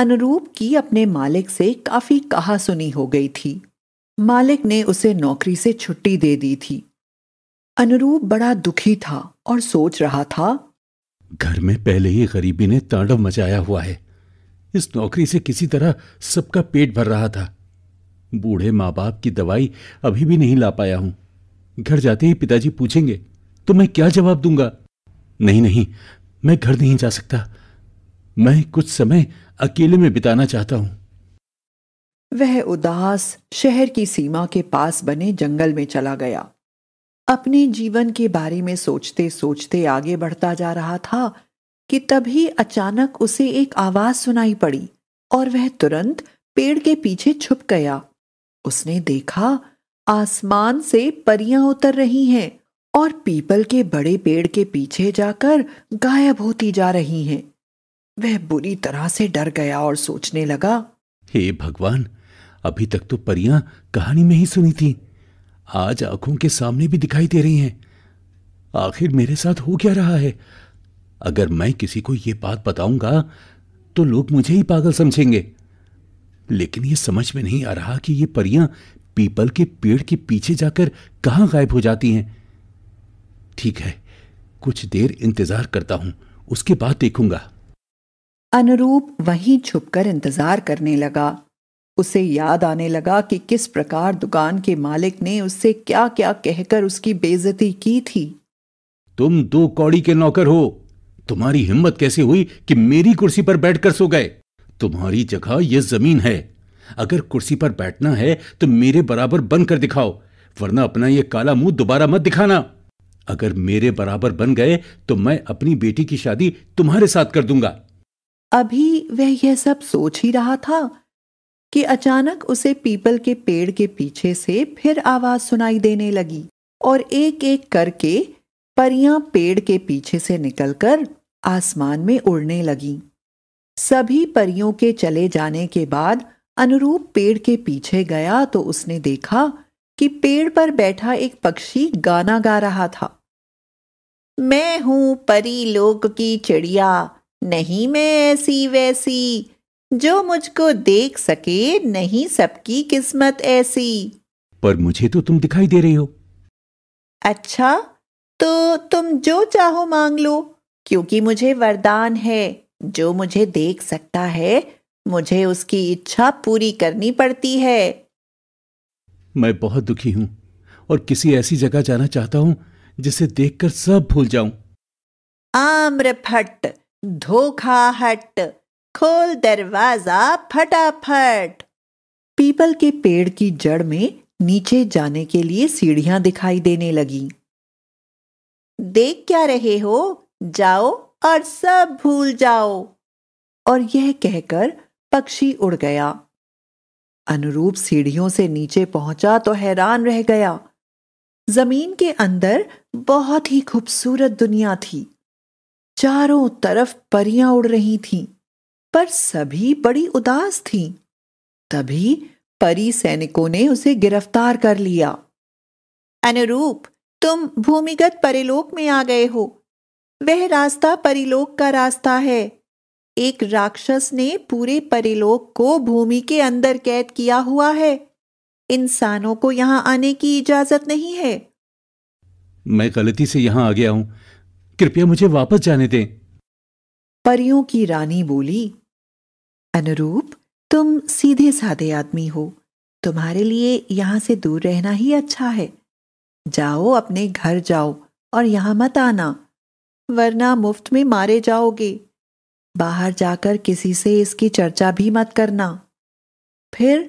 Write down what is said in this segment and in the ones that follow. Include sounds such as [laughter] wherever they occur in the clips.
अनुरूप की अपने मालिक से काफी कहा सुनी हो गई थी मालिक ने उसे नौकरी से छुट्टी दे दी थी अनुरूप बड़ा दुखी था और सोच रहा था घर में पहले ही गरीबी ने तांडव मचाया हुआ है इस नौकरी से किसी तरह सबका पेट भर रहा था बूढ़े माँ बाप की दवाई अभी भी नहीं ला पाया हूं घर जाते ही पिताजी पूछेंगे तो मैं क्या जवाब दूंगा नहीं नहीं मैं घर नहीं जा सकता मैं कुछ समय अकेले में बिताना चाहता हूं वह उदास शहर की सीमा के पास बने जंगल में चला गया अपने जीवन के बारे में सोचते सोचते आगे बढ़ता जा रहा था कि तभी अचानक उसे एक आवाज सुनाई पड़ी और वह तुरंत पेड़ के पीछे छुप गया उसने देखा आसमान से परियां उतर रही हैं और पीपल के बड़े पेड़ के पीछे जाकर गायब होती जा रही हैं वह बुरी तरह से डर गया और सोचने लगा हे भगवान अभी तक तो परियां कहानी में ही सुनी थी आज आंखों के सामने भी दिखाई दे रही हैं आखिर मेरे साथ हो क्या रहा है अगर मैं किसी को यह बात बताऊंगा तो लोग मुझे ही पागल समझेंगे लेकिन यह समझ में नहीं आ रहा कि ये परियां पीपल के पेड़ के पीछे जाकर कहां गायब हो जाती हैं ठीक है कुछ देर इंतजार करता हूं उसके बाद देखूंगा अनुरूप वहीं छुपकर इंतजार करने लगा उसे याद आने लगा कि किस प्रकार दुकान के मालिक ने उससे क्या क्या कहकर उसकी बेजती की थी तुम दो कौड़ी के नौकर हो तुम्हारी हिम्मत कैसे हुई कि मेरी कुर्सी पर बैठकर सो गए तुम्हारी जगह यह जमीन है अगर कुर्सी पर बैठना है तो मेरे बराबर बन कर दिखाओ वरना अपना यह काला मुंह दोबारा मत दिखाना अगर मेरे बराबर बन गए तो मैं अपनी बेटी की शादी तुम्हारे साथ कर दूंगा अभी वह यह सब सोच ही रहा था कि अचानक उसे पीपल के पेड़ के पीछे से फिर आवाज सुनाई देने लगी और एक एक करके परियां पेड़ के पीछे से निकलकर आसमान में उड़ने लगी सभी परियों के चले जाने के बाद अनुरूप पेड़ के पीछे गया तो उसने देखा कि पेड़ पर बैठा एक पक्षी गाना गा रहा था मैं हूं परी लोक की चिड़िया नहीं मैं ऐसी वैसी जो मुझको देख सके नहीं सबकी किस्मत ऐसी पर मुझे तो तुम दिखाई दे रही हो अच्छा तो तुम जो चाहो मांग लो क्योंकि मुझे वरदान है जो मुझे देख सकता है मुझे उसकी इच्छा पूरी करनी पड़ती है मैं बहुत दुखी हूँ और किसी ऐसी जगह जाना चाहता हूँ जिसे देखकर सब भूल जाऊं आम्रभट्ट धोखा हट खोल दरवाजा फटाफट पीपल के पेड़ की जड़ में नीचे जाने के लिए सीढ़ियां दिखाई देने लगी देख क्या रहे हो जाओ और सब भूल जाओ और यह कहकर पक्षी उड़ गया अनुरूप सीढ़ियों से नीचे पहुंचा तो हैरान रह गया जमीन के अंदर बहुत ही खूबसूरत दुनिया थी चारों तरफ परियां उड़ रही थीं, पर सभी बड़ी उदास थीं। तभी परी सैनिकों ने उसे गिरफ्तार कर लिया अनुरूप तुम भूमिगत परिलोक में आ गए हो वह रास्ता परिलोक का रास्ता है एक राक्षस ने पूरे परिलोक को भूमि के अंदर कैद किया हुआ है इंसानों को यहाँ आने की इजाजत नहीं है मैं गलती से यहाँ आ गया हूँ कृपया मुझे वापस जाने दें परियों की रानी बोली अनुरूप तुम सीधे साधे आदमी हो तुम्हारे लिए यहां से दूर रहना ही अच्छा है जाओ अपने घर जाओ और यहां मत आना वरना मुफ्त में मारे जाओगे बाहर जाकर किसी से इसकी चर्चा भी मत करना फिर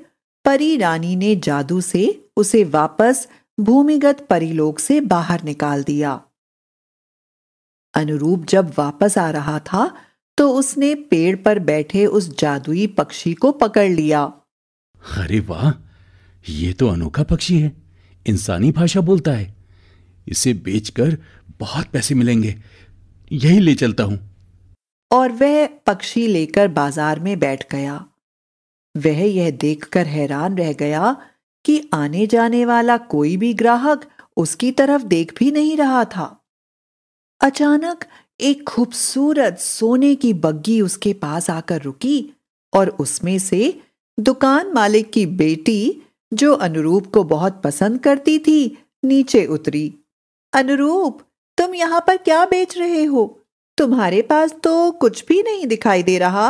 परी रानी ने जादू से उसे वापस भूमिगत परिलोक से बाहर निकाल दिया अनुरूप जब वापस आ रहा था तो उसने पेड़ पर बैठे उस जादुई पक्षी को पकड़ लिया अरे वाह ये तो अनोखा पक्षी है इंसानी भाषा बोलता है इसे बेचकर बहुत पैसे मिलेंगे यही ले चलता हूं और वह पक्षी लेकर बाजार में बैठ गया वह यह देखकर हैरान रह गया कि आने जाने वाला कोई भी ग्राहक उसकी तरफ देख भी नहीं रहा था अचानक एक खूबसूरत सोने की बग्गी उसके पास आकर रुकी और उसमें से दुकान मालिक की बेटी जो अनुरूप को बहुत पसंद करती थी नीचे उतरी अनुरूप तुम यहाँ पर क्या बेच रहे हो तुम्हारे पास तो कुछ भी नहीं दिखाई दे रहा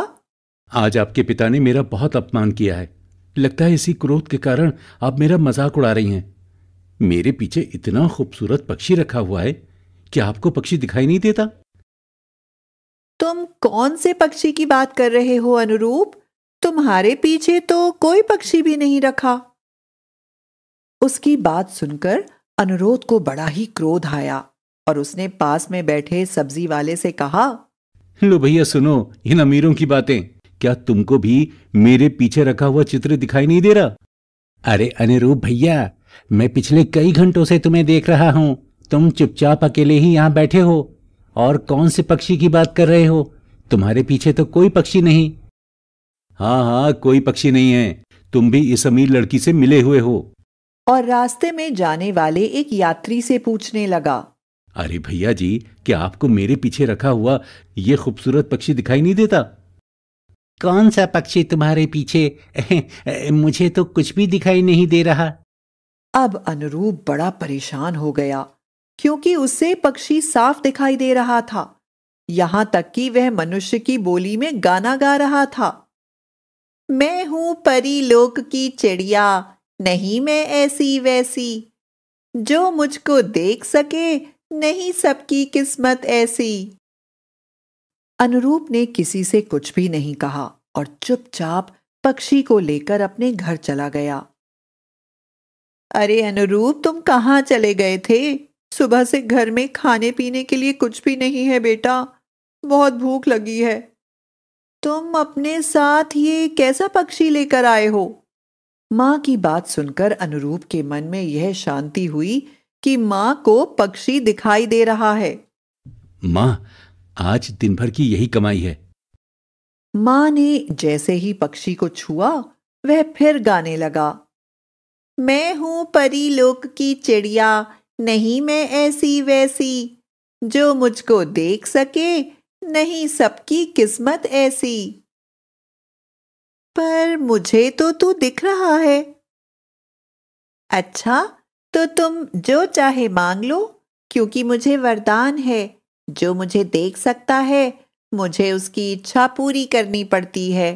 आज आपके पिता ने मेरा बहुत अपमान किया है लगता है इसी क्रोध के कारण आप मेरा मजाक उड़ा रही हैं मेरे पीछे इतना खूबसूरत पक्षी रखा हुआ है क्या आपको पक्षी दिखाई नहीं देता तुम कौन से पक्षी की बात कर रहे हो अनुरूप तुम्हारे पीछे तो कोई पक्षी भी नहीं रखा उसकी बात सुनकर अनुरोध को बड़ा ही क्रोध आया और उसने पास में बैठे सब्जी वाले से कहा लो भैया सुनो इन अमीरों की बातें क्या तुमको भी मेरे पीछे रखा हुआ चित्र दिखाई नहीं दे रहा अरे अनुरूप भैया मैं पिछले कई घंटों से तुम्हें देख रहा हूँ तुम चुपचाप अकेले ही यहाँ बैठे हो और कौन से पक्षी की बात कर रहे हो तुम्हारे पीछे तो कोई पक्षी नहीं हाँ हाँ कोई पक्षी नहीं है तुम भी इस अमीर लड़की से मिले हुए हो और रास्ते में जाने वाले एक यात्री से पूछने लगा अरे भैया जी क्या आपको मेरे पीछे रखा हुआ ये खूबसूरत पक्षी दिखाई नहीं देता कौन सा पक्षी तुम्हारे पीछे ए, [laughs] ए, मुझे तो कुछ भी दिखाई नहीं दे रहा अब अनुरूप बड़ा परेशान हो गया क्योंकि उसे पक्षी साफ दिखाई दे रहा था यहां तक कि वह मनुष्य की बोली में गाना गा रहा था मैं हूं परी लोक की चिड़िया नहीं मैं ऐसी वैसी जो मुझको देख सके नहीं सबकी किस्मत ऐसी अनुरूप ने किसी से कुछ भी नहीं कहा और चुपचाप पक्षी को लेकर अपने घर चला गया अरे अनुरूप तुम कहां चले गए थे सुबह से घर में खाने पीने के लिए कुछ भी नहीं है बेटा बहुत भूख लगी है तुम अपने साथ ये कैसा पक्षी लेकर आए हो माँ की बात सुनकर अनुरूप के मन में यह शांति हुई कि माँ को पक्षी दिखाई दे रहा है माँ आज दिन भर की यही कमाई है माँ ने जैसे ही पक्षी को छुआ वह फिर गाने लगा मैं हूं परी लोक की चिड़िया नहीं मैं ऐसी वैसी जो मुझको देख सके नहीं सबकी किस्मत ऐसी पर मुझे तो तू दिख रहा है अच्छा तो तुम जो चाहे मांग लो क्योंकि मुझे वरदान है जो मुझे देख सकता है मुझे उसकी इच्छा पूरी करनी पड़ती है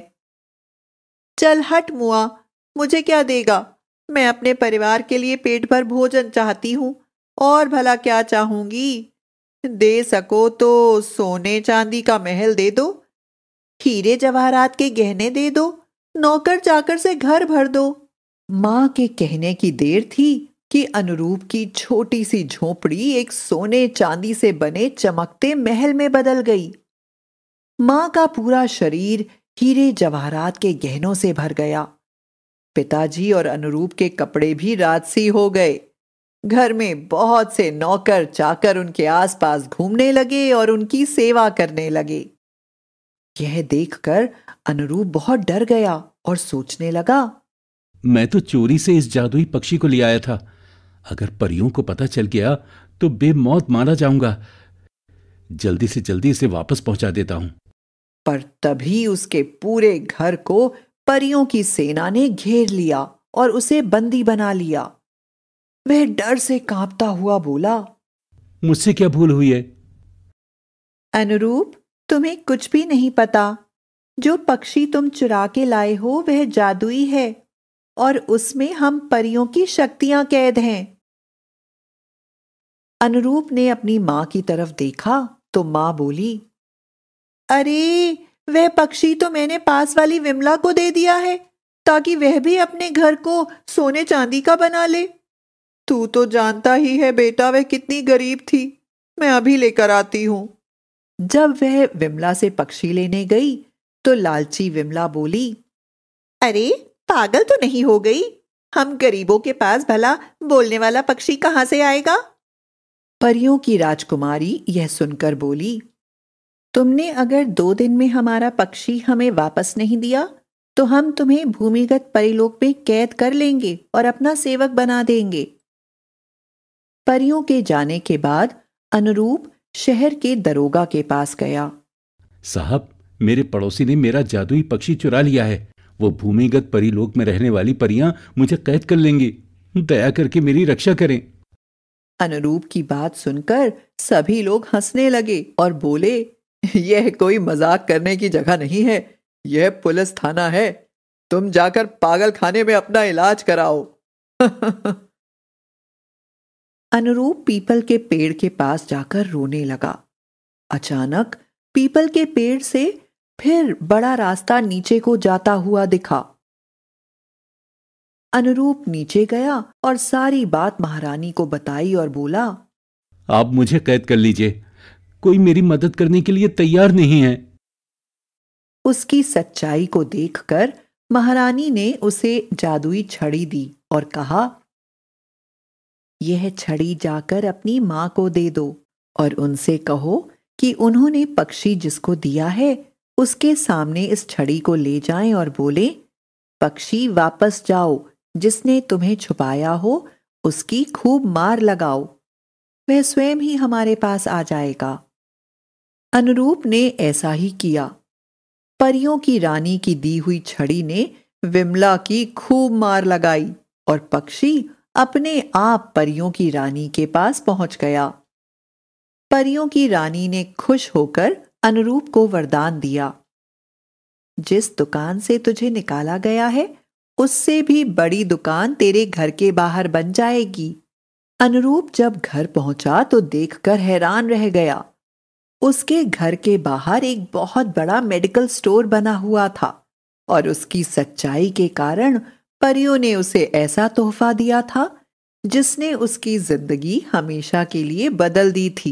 चल हट मुआ मुझे क्या देगा मैं अपने परिवार के लिए पेट भर भोजन चाहती हूं और भला क्या चाहूंगी दे सको तो सोने चांदी का महल दे दो हीरे जवाहरात के गहने दे दो नौकर चाकर से घर भर दो माँ के कहने की देर थी कि अनुरूप की छोटी सी झोपड़ी एक सोने चांदी से बने चमकते महल में बदल गई माँ का पूरा शरीर हीरे जवाहरात के गहनों से भर गया पिताजी और अनुरूप के कपड़े भी राजसी हो गए घर में बहुत से नौकर चाकर उनके आसपास घूमने लगे और उनकी सेवा करने लगे यह देखकर अनुरूप बहुत डर गया और सोचने लगा मैं तो चोरी से इस जादुई पक्षी को ले आया था अगर परियों को पता चल गया तो बेमौत मारा जाऊंगा जल्दी से जल्दी इसे वापस पहुंचा देता हूं पर तभी उसके पूरे घर को परियों की सेना ने घेर लिया और उसे बंदी बना लिया वह डर से कांपता हुआ बोला मुझसे क्या भूल हुई है अनुरूप तुम्हें कुछ भी नहीं पता जो पक्षी तुम चुरा के लाए हो वह जादुई है और उसमें हम परियों की शक्तियां कैद हैं अनुरूप ने अपनी मां की तरफ देखा तो मां बोली अरे वह पक्षी तो मैंने पास वाली विमला को दे दिया है ताकि वह भी अपने घर को सोने चांदी का बना ले तू तो जानता ही है बेटा वह कितनी गरीब थी मैं अभी लेकर आती हूँ जब वह विमला से पक्षी लेने गई तो लालची विमला बोली अरे पागल तो नहीं हो गई हम गरीबों के पास भला बोलने वाला पक्षी कहाँ से आएगा परियों की राजकुमारी यह सुनकर बोली तुमने अगर दो दिन में हमारा पक्षी हमें वापस नहीं दिया तो हम तुम्हें भूमिगत परिलोक में कैद कर लेंगे और अपना सेवक बना देंगे परियों के जाने के बाद अनुरूप शहर के दरोगा के पास गया साहब मेरे पड़ोसी ने मेरा जादुई पक्षी चुरा लिया है वो भूमिगत परिलोक में रहने वाली परियां मुझे कैद कर लेंगी दया करके मेरी रक्षा करें अनुरूप की बात सुनकर सभी लोग हंसने लगे और बोले यह कोई मजाक करने की जगह नहीं है यह पुलिस थाना है तुम जाकर पागल खाने में अपना इलाज कराओ [laughs] अनुरूप पीपल के पेड़ के पास जाकर रोने लगा अचानक पीपल के पेड़ से फिर बड़ा रास्ता नीचे को जाता हुआ दिखा अनुरूप नीचे गया और सारी बात महारानी को बताई और बोला आप मुझे कैद कर लीजिए कोई मेरी मदद करने के लिए तैयार नहीं है उसकी सच्चाई को देखकर महारानी ने उसे जादुई छड़ी दी और कहा यह छड़ी जाकर अपनी माँ को दे दो और उनसे कहो कि उन्होंने पक्षी जिसको दिया है उसके सामने इस छड़ी को ले जाएं और बोले पक्षी वापस जाओ जिसने तुम्हें छुपाया हो उसकी खूब मार लगाओ वह स्वयं ही हमारे पास आ जाएगा अनुरूप ने ऐसा ही किया परियों की रानी की दी हुई छड़ी ने विमला की खूब मार लगाई और पक्षी अपने आप परियों की रानी के पास पहुंच गया परियों की रानी ने खुश होकर अनुरूप को वरदान दिया जिस दुकान से तुझे निकाला गया है उससे भी बड़ी दुकान तेरे घर के बाहर बन जाएगी अनुरूप जब घर पहुंचा तो देखकर हैरान रह गया उसके घर के बाहर एक बहुत बड़ा मेडिकल स्टोर बना हुआ था और उसकी सच्चाई के कारण परियों ने उसे ऐसा तोहफा दिया था जिसने उसकी जिंदगी हमेशा के लिए बदल दी थी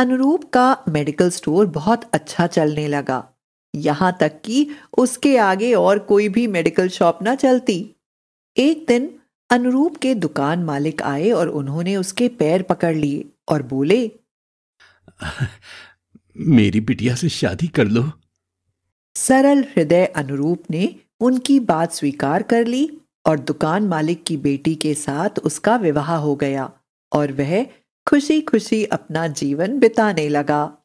अनुरूप का मेडिकल स्टोर बहुत अच्छा चलने लगा यहाँ तक कि उसके आगे और कोई भी मेडिकल शॉप ना चलती एक दिन अनुरूप के दुकान मालिक आए और उन्होंने उसके पैर पकड़ लिए और बोले मेरी बिटिया से शादी कर लो सरल हृदय अनुरूप ने उनकी बात स्वीकार कर ली और दुकान मालिक की बेटी के साथ उसका विवाह हो गया और वह खुशी खुशी अपना जीवन बिताने लगा